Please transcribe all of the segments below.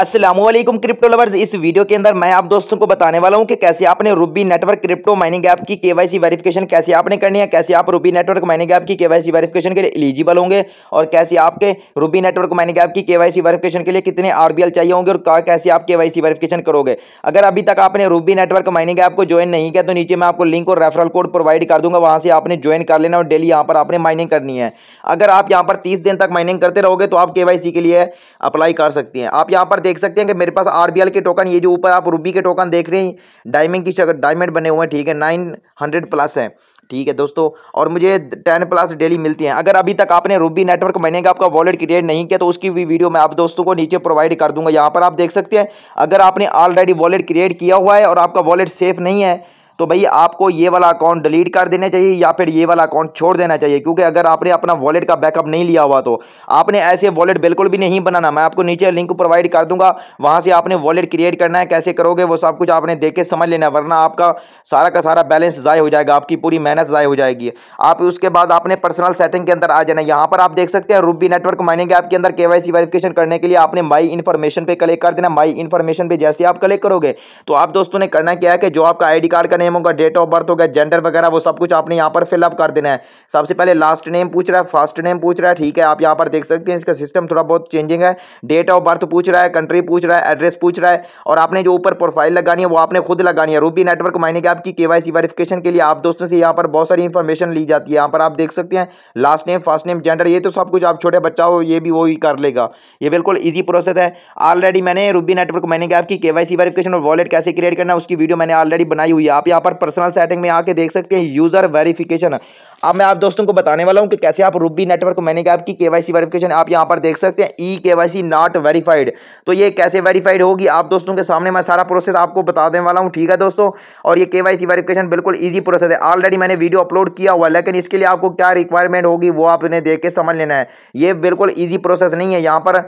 Aslam crypto lovers इस video के अंदर मैं आप दोस्तों को बताने वाला हूं कि कैसे आपने Ruby network crypto mining app की केवाईसी वेरिफिकेशन कैसे आपने करनी है कैसे आप रूबी नेटवर्क माइनिंग ऐप की केवाईसी वेरिफिकेशन के लिए एलिजिबल होंगे और कैसे आपके रूबी नेटवर्क माइनिंग ऐप की केवाईसी वेरिफिकेशन के लिए कितने आरबीएल चाहिए होंगे और कैसे आप केवाईसी वेरिफिकेशन करोगे अगर अभी तक आपने रूबी नेटवर्क माइनिंग ऐप को ज्वाइन नहीं किया तो नीचे मैं आपको लिंक और रेफरल कोड प्रोवाइड कर दूंगा वहाँ से आपने ज्वाइन कर लेना और डेली यहाँ पर आपने माइनिंग करनी है अगर आप यहाँ पर तीस दिन तक माइनिंग करते रहोगे तो आप के के लिए अप्लाई कर सकती हैं आप यहाँ पर देख सकते हैं कि मेरे पास आर के टोकन ये जो ऊपर आप रूबी के टोकन देख रहे हैं डायमंड की शक्ल डायमंड बने हुए हैं ठीक है नाइन हंड्रेड प्लस है ठीक है दोस्तों और मुझे टेन प्लस डेली मिलती हैं अगर अभी तक आपने रूबी नेटवर्क का आपका वॉलेट क्रिएट नहीं किया तो उसकी भी वीडियो मैं आप दोस्तों को नीचे प्रोवाइड कर दूंगा यहाँ पर आप देख सकते हैं अगर आपने ऑलरेडी वॉलेट क्रिएट किया हुआ है और आपका वॉलेट सेफ नहीं है तो भाई आपको ये वाला अकाउंट डिलीट कर देना चाहिए या फिर ये वाला अकाउंट छोड़ देना चाहिए क्योंकि अगर आपने अपना वॉलेट का बैकअप नहीं लिया हुआ तो आपने ऐसे वॉलेट बिल्कुल भी नहीं बनाना मैं आपको नीचे लिंक प्रोवाइड कर दूंगा वहाँ से आपने वॉलेट क्रिएट करना है कैसे करोगे वो सब कुछ आपने देख के समझ लेना वरना आपका सारा का सारा बैलेंस ज़ाय हो जाएगा आपकी पूरी मेहनत ज़ाय हो जाएगी आप उसके बाद आपने पर्सनल सेटिंग के अंदर आ जाना यहाँ पर आप देख सकते हैं रूबी नेटवर्क माइनिंग ऐप के अंदर के वाई करने के लिए आपने माई इन्फॉर्मेशन पे कलेक्ट कर देना माई इन्फॉर्मेशन पे जैसे आप कलेक्ट करोगे तो आप दोस्तों ने करना क्या है कि जो आपका आई कार्ड का नेम होगा डेट ऑफ बर्थ होगा जेंडर वगैरह वो सब कुछ आपने यहाँ पर फिलअप कर देना है सबसे पहले लास्ट नेम पूछ रहा है फर्स्ट नेम पूछ रहा है ठीक है आप यहाँ पर देख सकते हैं इसका सिस्टम थोड़ा बहुत चेंजिंग है डेट ऑफ बर्थ पूछ रहा है कंट्री पूछ रहा है एड्रेस पूछ रहा है और आपने जो ऊपर प्रोफाइल लगानी है वो आपने खुद लगानी है रूबी नेटवर्क माइनिंग ऐप की केवाईसी वेरिफिकेशन के लिए आप दोस्तों से यहाँ पर बहुत सारी इन्फॉर्मेशन ली जाती है यहाँ पर आप देख सकते हैं last name first name gender ये तो सब कुछ आप छोटे बच्चा हो ये भी वो कर लेगा ये बिल्कुल ईजी प्रोसेस है ऑलरेडी मैंने रूबी नेटवर्क माइनिंग ऐप की केवाईसी वेरिफिकेशन और वॉलेट कैसे क्रिएट करना उसकी वीडियो मैंने ऑलरेडी बनाई हुई है आप यहाँ पर पर्सनल सेटिंग में आके देख सकते हैं यूज़र वेरिफिकेशन अब मैं आप दोस्तों को बताने वाला हूँ कि कैसे आप रूबी नेटवर्क मैनिंग ऐप की केवाईसी वेरिफिकेशन आप यहाँ पर देख सकते हैं ई केवाईसी नॉट वेरीफाइड तो ये कैसे वेरीफाइड होगी आप दोस्तों के सामने मैं सारा प्रोसेस आपको बता देने वाला हूँ ठीक है दोस्तों और ये केवाईसी वेरिफिकेशन बिल्कुल ईजी प्रोसेस है ऑलरेडी मैंने वीडियो अपलोड किया हुआ लेकिन इसके लिए आपको क्या रिक्वायरमेंट होगी वो आप इन्हें देख के समझ लेना है ये बिल्कुल ईजी प्रोसेस नहीं है यहाँ पर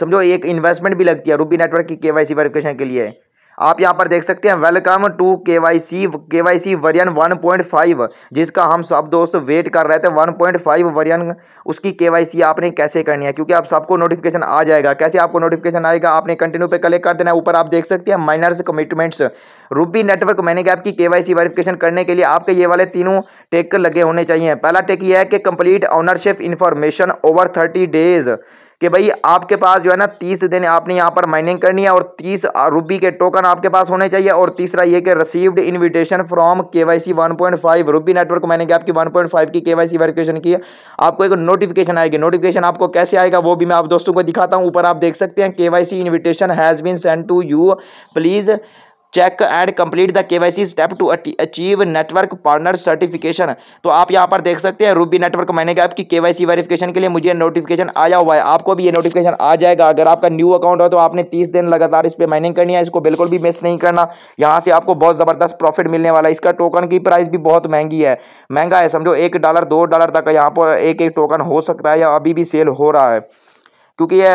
समझो एक इन्वेस्टमेंट भी लगती है रूबी नेटवर्क की केवाईसी वेरिफिकेशन के लिए आप यहाँ पर देख सकते हैं welcome to K Y C K Y C version one point five जिसका हम सब दोस्त वेट कर रहे थे वन पॉइंट फाइव वरियन उसकी के वाई सी आपने कैसे करनी है क्योंकि आप सबको नोटिफिकेशन आ जाएगा कैसे आपको नोटिफिकेशन आएगा आपने कंटिन्यू पे कलेक्ट कर देना ऊपर आप देख सकते हैं माइनर्स कमिटमेंट्स रूबी नेटवर्क मैंने कहा आपकी के वाई सी वेरिफिकेशन करने के लिए आपके ये वाले तीनों टेक लगे होने चाहिए पहला टेक ये है कि complete ownership information over thirty days कि भाई आपके पास जो है ना तीस दिन आपने यहाँ पर माइनिंग करनी है और तीस रुपी के टोकन आपके पास होने चाहिए और तीसरा ये कि received invitation from K Y C one point five Ruby network मैंने कि आपकी वन पॉइंट फाइव की के वाई सी वेरिफिकेशन की है आपको एक नोटिफिकेशन आएगी नोटिफिकेशन आपको कैसे आएगा वो भी मैं आप दोस्तों को दिखाता हूँ ऊपर आप देख सकते हैं K Y C invitation has been send to you please check and complete the KYC step to achieve network partner certification तो आप यहाँ पर देख सकते हैं रूबी नेटवर्क मैंने कहा आपकी केवाईसी वेरिफिकेशन के लिए मुझे नोटिफिकेशन आया हुआ है आपको भी ये नोटिफिकेशन आ जाएगा अगर आपका न्यू अकाउंट हो तो आपने तीस दिन लगातार इस पर माइनिंग करनी है इसको बिल्कुल भी मिस नहीं करना यहाँ से आपको बहुत ज़बरदस्त प्रॉफिट मिलने वाला है इसका टोकन की प्राइस भी बहुत महंगी है महंगा है समझो एक डॉलर दो डॉलर तक यहाँ पर एक एक टोकन हो सकता है या अभी भी सेल हो रहा है क्योंकि ये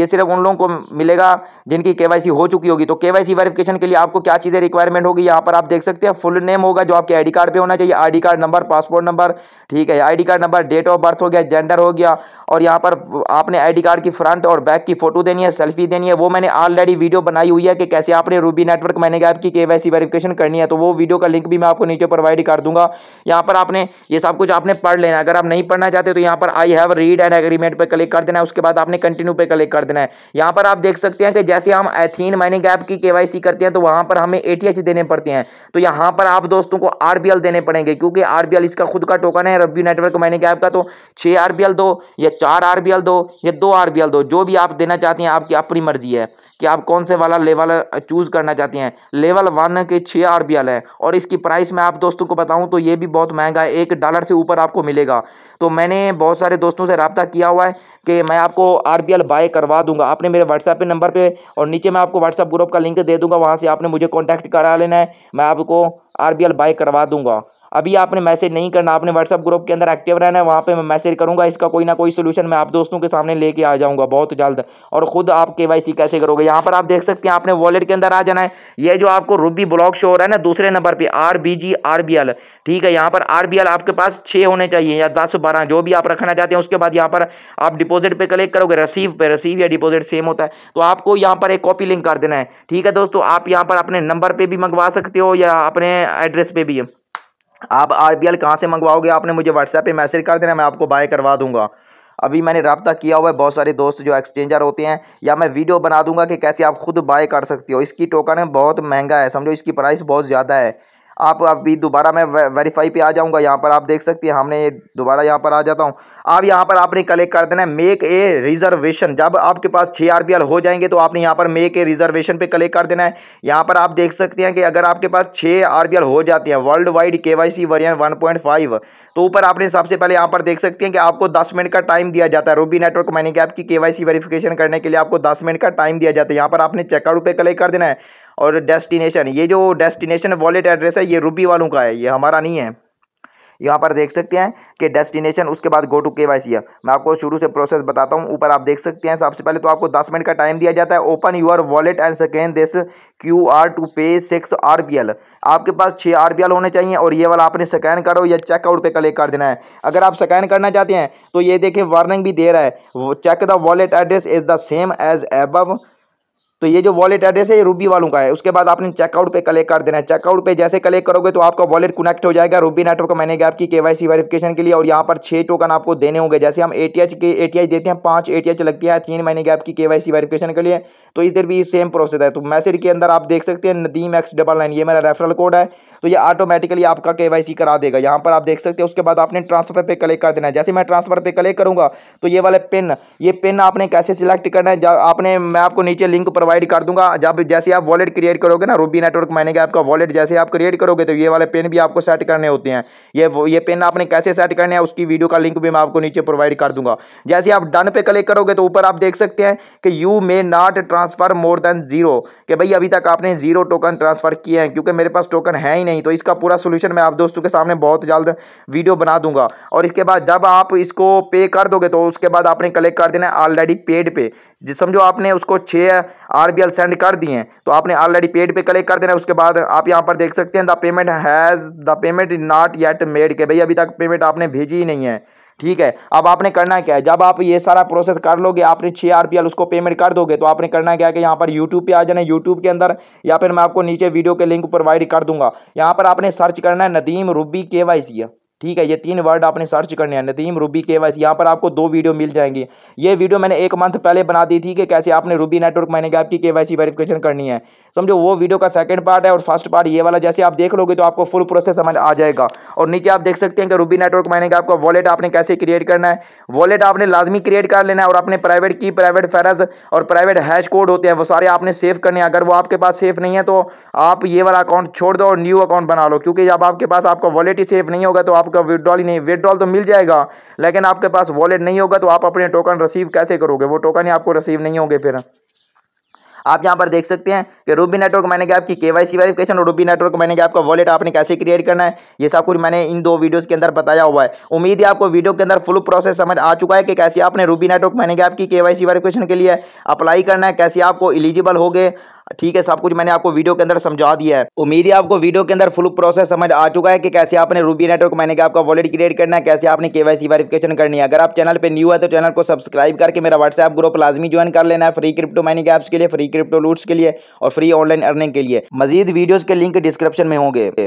ये सिर्फ उन लोगों को मिलेगा जिनकी केवाईसी हो चुकी होगी तो केवाईसी वेरिफिकेशन के लिए आपको क्या चीज़ें रिक्वायरमेंट होगी यहाँ पर आप देख सकते हैं फुल नेम होगा जो आपके आईडी कार्ड पे होना चाहिए ID card number passport number ठीक है ID card number date of birth हो गया जेंडर हो गया और यहाँ पर आपने आई कार्ड की फ्रंट और बैक की फोटो देनी है सेल्फी देनी है वो मैंने ऑलरेडी वीडियो बनाई हुई है कि कैसे आपने रूबी नेटवर्क मैंने आपकी के वेरिफिकेशन करनी है तो वो वीडियो का लिंक भी मैं आपको नीचे प्रोवाइड कर दूंगा यहाँ पर आपने ये सब कुछ आपने पढ़ लेना अगर आप नहीं पढ़ना चाहते तो यहाँ पर I have read and agreement पर क्लिक कर देना उसके बाद आपने कंटिन्यू पे क्लिक कर देना है यहाँ पर आप देख सकते हैं कि जैसे हम एथीन माइनिंग ऐप की केवाईसी करते हैं तो वहाँ पर हमें एटीएच देने पड़ते हैं तो यहाँ पर आप दोस्तों को आरबीएल देने पड़ेंगे क्योंकि आरबीएल इसका खुद का टोकन है रब्यू नेटवर्क माइनिंग ऐप का तो छः आरबीएल दो या चार आरबीएल दो या दो आरबीएल दो जो भी आप देना चाहते हैं आपकी अपनी मर्जी है कि आप कौन से वाला लेवल चूज़ करना चाहती हैं लेवल वन के छः आर बी एल है और इसकी प्राइस मैं आप दोस्तों को बताऊँ तो ये भी बहुत महंगा है एक डॉलर से ऊपर आपको मिलेगा तो मैंने बहुत सारे दोस्तों से रबता किया हुआ है कि मैं आपको आर बी एल बाय करवा दूंगा आपने मेरे व्हाट्सएप पे नंबर पे और नीचे मैं आपको व्हाट्सएप ग्रुप का लिंक दे दूंगा वहाँ से आपने मुझे कॉन्टैक्ट करा लेना है मैं आपको आर बी एल बाय करवा दूंगा अभी आपने मैसेज नहीं करना आपने व्हाट्सअप ग्रुप के अंदर एक्टिव रहना है वहाँ पर मैं मैसेज करूँगा इसका कोई ना कोई सोल्यूशन मैं आप दोस्तों के सामने लेके आ जाऊँगा बहुत जल्द और खुद आप के कैसे करोगे यहाँ पर आप देख सकते हैं आपने वॉलेट के अंदर आ जाना है ये जो आपको रूबी ब्लॉक शो हो रहा है ना दूसरे नंबर पर R B G R B L ठीक है यहाँ पर आर बी एल आपके पास छः होने चाहिए या दस बारह जो भी आप रखना चाहते हैं उसके बाद यहाँ पर आप डिपोजिट पर कलेक्ट करोगे रसीव पे रसीव या डिपोजिट सेम होता है तो आपको यहाँ पर एक कॉपी लिंक कर देना है ठीक है दोस्तों आप यहाँ पर अपने नंबर पर भी मंगवा सकते हो या अपने एड्रेस पे भी आप आर बी एल कहाँ से मंगवाओगे आपने मुझे व्हाट्सएप पे मैसेज कर देना मैं आपको बाय करवा दूंगा अभी मैंने रबता किया हुआ है बहुत सारे दोस्त जो एक्सचेंजर होते हैं या मैं वीडियो बना दूंगा कि कैसे आप खुद बाय कर सकते हो इसकी टोकन बहुत महंगा है समझो इसकी प्राइस बहुत ज़्यादा है आप अभी दोबारा मैं वेरीफाई पे आ जाऊंगा यहाँ पर आप देख सकते हैं हमने दोबारा यहाँ पर आ जाता हूँ आप यहाँ पर आपने कलेक्ट कर देना है मेक ए रिजर्वेशन जब आपके पास छः आर हो जाएंगे तो आपने यहाँ पर मेक ए रिजर्वेशन पे कलेक्ट कर देना है यहाँ पर आप देख सकते हैं कि अगर आपके पास छः आर हो जाती हैं world wide K Y C one तो ऊपर आपने सबसे पहले यहाँ पर देख सकते हैं कि आपको दस मिनट का टाइम दिया जाता है रूबी नेटवर्क मैंने कि आपकी के वाई वेरिफिकेशन करने के लिए आपको दस मिनट का टाइम दिया जाता है यहाँ पर आपने चेकआउट पर कलेक्ट कर देना है और डेस्टिनेशन ये जो डेस्टिनेशन वॉलेट एड्रेस है ये रूबी वालों का है ये हमारा नहीं है यहाँ पर देख सकते हैं कि डेस्टिनेशन उसके बाद गो टू के वाई सी है मैं आपको शुरू से प्रोसेस बताता हूँ ऊपर आप देख सकते हैं सबसे पहले तो आपको दस मिनट का टाइम दिया जाता है open your wallet and second this Q R to pay six R B L आपके पास छः आर बी एल होने चाहिए और ये वाला आपने स्कैन करो या चेकआउट पर कलेक्ट कर देना है अगर आप स्कैन करना चाहते हैं तो ये देखें वार्निंग भी दे रहा है check the wallet address is the same as above तो ये जो वॉलेट एड्रेस है ये रूबी वालों का है उसके बाद आपने चेकआउट पे कलेक्ट कर देना है चेकआउट पे जैसे कलेक्ट करोगे तो आपका वॉलेट कनेक्ट हो जाएगा रूबी नेटवर्क का मैंने आपकी के वाई वेरिफिकेशन के लिए और यहाँ पर छह टोकन आपको देने होंगे जैसे हम ए के ए देते हैं पाँच ए लगती है तीन महीने की आपकी के वेरिफिकेशन के लिए तो इधर भी सेम प्रोसेस है तो मैसेज के अंदर आप देख सकते हैं नदीम एक्स डबल नाइन ये मेरा रेफरल कोड है तो ये ऑटोमेटिकली आपका के करा देगा यहाँ पर आप देख सकते हैं उसके बाद आपने ट्रांसफर पे कलेक्ट कर देना है जैसे मैं ट्रांसफर पे कलेक्ट करूंगा तो ये वाले पिन ये पिन आपने कैसे सिलेक्ट करना है आपने मैं आपको नीचे लिंक प्रोवाइड प्रोवाइड कर दूंगा जब जैसे आप वॉलेट क्रिएट करोगे ना रूबी नेटवर्क मानेंगे आपका वॉलेट जैसे आप क्रिएट करोगे तो ये वाले पेन भी आपको सेट करने होते हैं ये ये पेन आपने कैसे सेट करने हैं उसकी वीडियो का लिंक भी मैं आपको नीचे प्रोवाइड कर दूंगा जैसे आप डन पे क्लिक करोगे तो ऊपर आप देख सकते हैं कि you may not transfer more than zero कि भाई अभी तक आपने जीरो टोकन ट्रांसफर किए हैं क्योंकि मेरे पास टोकन है ही नहीं तो इसका पूरा सोल्यूशन मैं आप दोस्तों के सामने बहुत जल्द वीडियो बना दूंगा और इसके बाद जब आप इसको पे कर दोगे तो उसके बाद आपने कलेक्ट कर देना ऑलरेडी पेड पे समझो आपने उसको छः एल सेंड कर दिए तो आपने ऑलरेडी पेड पे क्लिक कर देना उसके बाद आप यहाँ पर देख सकते हैं the payment has the payment not yet made के भाई अभी तक पेमेंट आपने भेजी ही नहीं है ठीक है अब आपने करना क्या है जब आप ये सारा प्रोसेस कर लोगे आपने छः आर उसको पेमेंट कर दोगे तो आपने करना क्या है कि यहाँ पर यूट्यूब पे आ जाना यूट्यूब के अंदर या फिर मैं आपको नीचे वीडियो के लिंक प्रोवाइड कर दूंगा यहाँ पर आपने सर्च करना है नदीम रूबी के वाई ठीक है ये तीन वर्ड आपने सर्च करने हैं नदीम रूबी के वाइस यहाँ पर आपको दो वीडियो मिल जाएंगी ये वीडियो मैंने एक मंथ पहले बना दी थी कि कैसे आपने रूबी नेटवर्क मैंने आपकी के वाई वेरिफिकेशन करनी है समझो वो वीडियो का सेकंड पार्ट है और फर्स्ट पार्ट ये वाला जैसे आप देख लोगे तो आपको फुल प्रोसेस समझ आ जाएगा और नीचे आप देख सकते हैं कि रूबी नेटवर्क मैंने आपका वॉलेट आपने कैसे क्रिएट करना है वॉलेट आपने लाजमी क्रिएट कर लेना है और अपने प्राइवेट की प्राइवेट फैरज और प्राइवेट हैश कोड होते हैं वो सारे आपने सेव करने हैं अगर वो आपके पास सेफ नहीं है तो आप ये वाला अकाउंट छोड़ दो और न्यू अकाउंट बना लो क्योंकि जब आपके पास आपका वॉलेट ही सेफ नहीं होगा तो आप आपका विदड्रॉल ही नहीं विदड्रॉल तो मिल जाएगा लेकिन आपके पास वॉलेट नहीं होगा तो आप अपने टोकन रिसीव कैसे करोगे वो टोकन ही आपको रिसीव नहीं होंगे फिर आप यहाँ पर देख सकते हैं कि रूबी नेटवर्क मैंने क्या आपकी के वाई सी वेरीफिकेशन और रूबी नेटवर्क मैंने क्या आपका वॉलेट आपने कैसे क्रिएट करना है ये सब कुछ मैंने इन दो वीडियोस के अंदर बताया हुआ है उम्मीद है आपको वीडियो के अंदर फुल प्रोसेस समझ आ चुका है कि कैसे आपने रूबी नेटवर्क मैंने क्या आपकी के वाई सी वेरीफिकेशन के लिए अप्लाई करना है कैसे आपको एलिजिबल हो गए ठीक है सब कुछ मैंने आपको वीडियो के अंदर समझा दिया है उम्मीद है आपको वीडियो के अंदर फुल प्रोसेस समझ आ चुका है कि कैसे आपने रूबी नेटवर्क मैंने आपका वॉलेट क्रिएट करना है कैसे आपने केवाईसी वेरिफिकेशन करनी है अगर आप चैनल पर न्यू है तो चैनल को सब्सक्राइब करके मेरा व्हाट्सएप ग्रुप लाजमी ज्वाइन कर लेना है फ्री क्रिप्टो माइनिंग ऐप्स के लिए फ्री क्रिप्टो लूट्स के लिए और फ्री ऑनलाइन अर्निंग के लिए मजीद वीडियोज़ के लिंक डिस्क्रिप्शन में होंगे